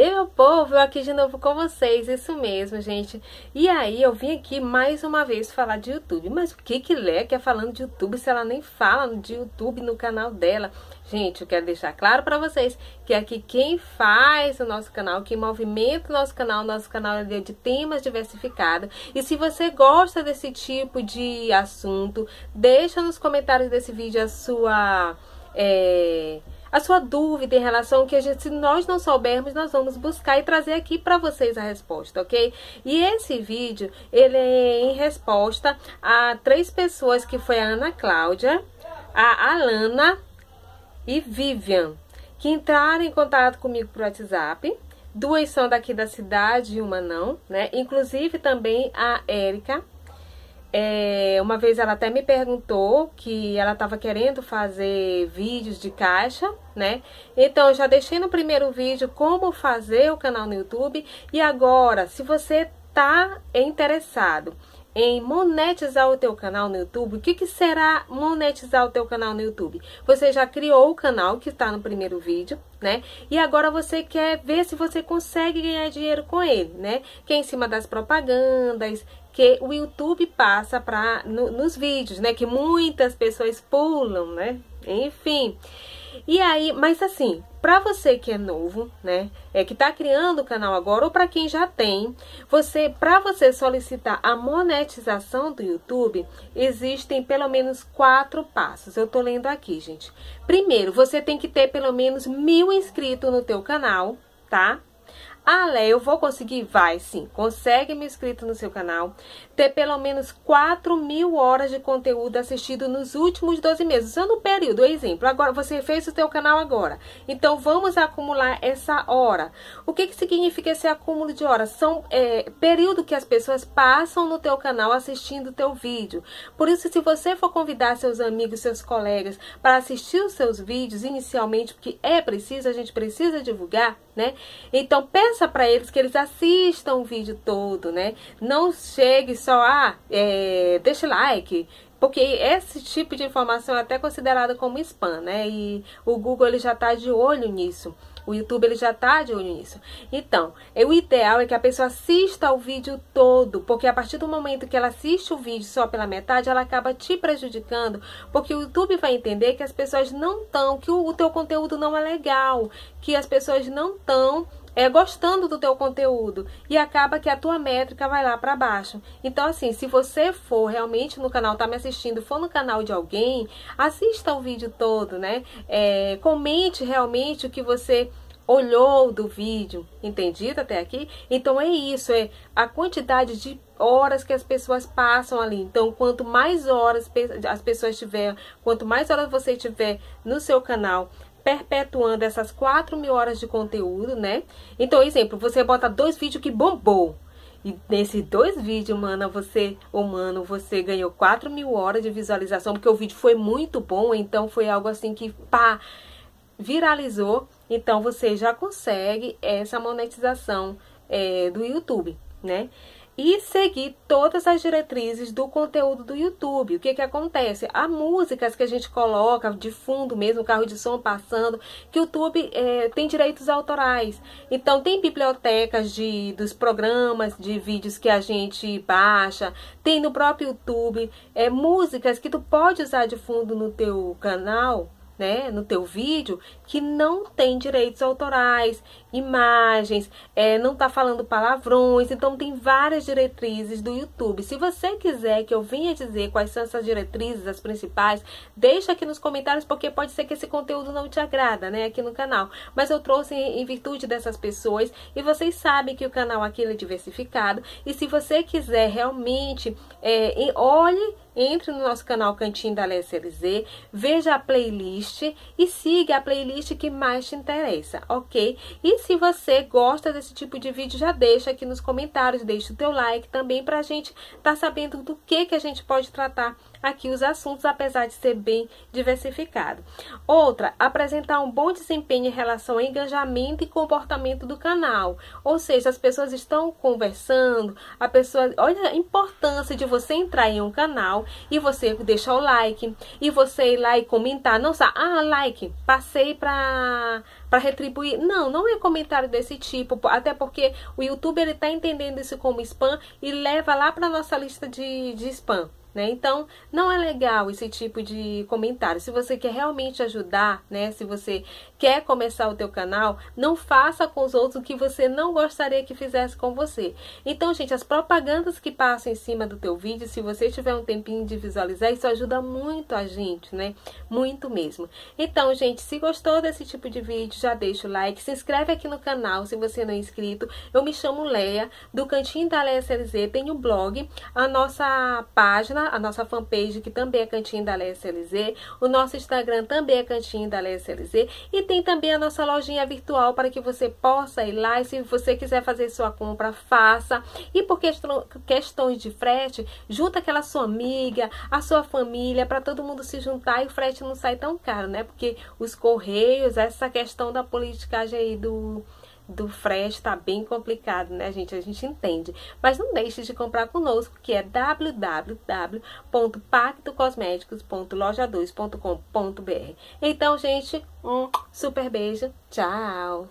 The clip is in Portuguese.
E meu povo, eu aqui de novo com vocês, isso mesmo, gente. E aí, eu vim aqui mais uma vez falar de YouTube. Mas o que que Leque é falando de YouTube se ela nem fala de YouTube no canal dela? Gente, eu quero deixar claro para vocês que aqui quem faz o nosso canal, quem movimenta o nosso canal, nosso canal é de temas diversificados. E se você gosta desse tipo de assunto, deixa nos comentários desse vídeo a sua... É a sua dúvida em relação que gente, se nós não soubermos, nós vamos buscar e trazer aqui para vocês a resposta, ok? E esse vídeo, ele é em resposta a três pessoas que foi a Ana Cláudia, a Alana e Vivian, que entraram em contato comigo por WhatsApp. Duas são daqui da cidade e uma não, né? Inclusive também a Érica, é, uma vez ela até me perguntou que ela estava querendo fazer vídeos de caixa, né? Então, eu já deixei no primeiro vídeo como fazer o canal no YouTube. E agora, se você tá interessado em monetizar o teu canal no YouTube, o que, que será monetizar o teu canal no YouTube? Você já criou o canal que está no primeiro vídeo, né? E agora você quer ver se você consegue ganhar dinheiro com ele, né? Que é em cima das propagandas, que o YouTube passa para no, nos vídeos, né? Que muitas pessoas pulam, né? Enfim. E aí, mas assim, para você que é novo, né, é que tá criando o canal agora ou para quem já tem, você, para você solicitar a monetização do YouTube, existem pelo menos quatro passos. Eu tô lendo aqui, gente. Primeiro, você tem que ter pelo menos mil inscritos no teu canal, tá? Ah, Lé, eu vou conseguir? Vai, sim. Consegue me inscrito no seu canal. Ter pelo menos 4 mil horas de conteúdo assistido nos últimos 12 meses. Usando o período, exemplo. Agora, você fez o seu canal agora. Então, vamos acumular essa hora. O que, que significa esse acúmulo de horas? São é, período que as pessoas passam no teu canal assistindo o teu vídeo. Por isso, se você for convidar seus amigos, seus colegas para assistir os seus vídeos inicialmente, porque é preciso, a gente precisa divulgar, né? Então peça para eles que eles assistam o vídeo todo, né? Não chegue só a ah, é, deixa like, porque esse tipo de informação é até considerada como spam, né? E o Google ele já está de olho nisso. O YouTube ele já está de olho nisso. Então, é, o ideal é que a pessoa assista o vídeo todo, porque a partir do momento que ela assiste o vídeo só pela metade, ela acaba te prejudicando, porque o YouTube vai entender que as pessoas não estão, que o, o teu conteúdo não é legal, que as pessoas não estão é, gostando do teu conteúdo e acaba que a tua métrica vai lá para baixo. Então, assim, se você for realmente no canal, tá me assistindo, for no canal de alguém, assista o vídeo todo, né? É, comente realmente o que você olhou do vídeo, entendido até aqui? Então é isso, é a quantidade de horas que as pessoas passam ali. Então, quanto mais horas as pessoas tiver, quanto mais horas você tiver no seu canal perpetuando essas 4 mil horas de conteúdo, né? Então, exemplo, você bota dois vídeos que bombou. E nesses dois vídeos, mana, você, oh, mano, você ganhou 4 mil horas de visualização, porque o vídeo foi muito bom, então foi algo assim que, pá, viralizou. Então, você já consegue essa monetização é, do YouTube, né? e seguir todas as diretrizes do conteúdo do YouTube. O que que acontece? Há músicas que a gente coloca de fundo mesmo, carro de som passando, que o YouTube é, tem direitos autorais. Então tem bibliotecas de, dos programas, de vídeos que a gente baixa, tem no próprio YouTube é, músicas que tu pode usar de fundo no teu canal né, no teu vídeo que não tem direitos autorais, imagens, é, não tá falando palavrões, então tem várias diretrizes do YouTube. Se você quiser que eu venha dizer quais são essas diretrizes, as principais, deixa aqui nos comentários porque pode ser que esse conteúdo não te agrada, né, aqui no canal. Mas eu trouxe em virtude dessas pessoas e vocês sabem que o canal aqui é diversificado e se você quiser realmente, é, olhe entre no nosso canal Cantinho da LSLZ, veja a playlist e siga a playlist que mais te interessa, ok? E se você gosta desse tipo de vídeo, já deixa aqui nos comentários, deixa o teu like também pra gente estar tá sabendo do que, que a gente pode tratar aqui os assuntos, apesar de ser bem diversificado. Outra, apresentar um bom desempenho em relação ao engajamento e comportamento do canal. Ou seja, as pessoas estão conversando, a pessoa. Olha a importância de você entrar em um canal e você deixar o like, e você ir lá e comentar, não só, ah, like, passei para para retribuir. Não, não é comentário desse tipo, até porque o youtuber ele tá entendendo isso como spam e leva lá para nossa lista de, de spam. Né? Então, não é legal esse tipo de comentário. Se você quer realmente ajudar, né? se você quer começar o teu canal, não faça com os outros o que você não gostaria que fizesse com você. Então, gente, as propagandas que passam em cima do teu vídeo, se você tiver um tempinho de visualizar, isso ajuda muito a gente, né? Muito mesmo. Então, gente, se gostou desse tipo de vídeo, já deixa o like, se inscreve aqui no canal se você não é inscrito. Eu me chamo Leia, do Cantinho da Leia CLZ, tenho o blog, a nossa página página, a nossa fanpage, que também é Cantinho da Leia CLZ, o nosso Instagram também é Cantinho da Leia CLZ, e tem também a nossa lojinha virtual para que você possa ir lá e se você quiser fazer sua compra, faça. E por questões de frete, junta aquela sua amiga, a sua família, para todo mundo se juntar e o frete não sai tão caro, né? Porque os correios, essa questão da política aí do do frete está bem complicado, né, gente? A gente entende. Mas não deixe de comprar conosco, que é www.pactocosméticos.loja2.com.br. Então, gente, um super beijo. Tchau!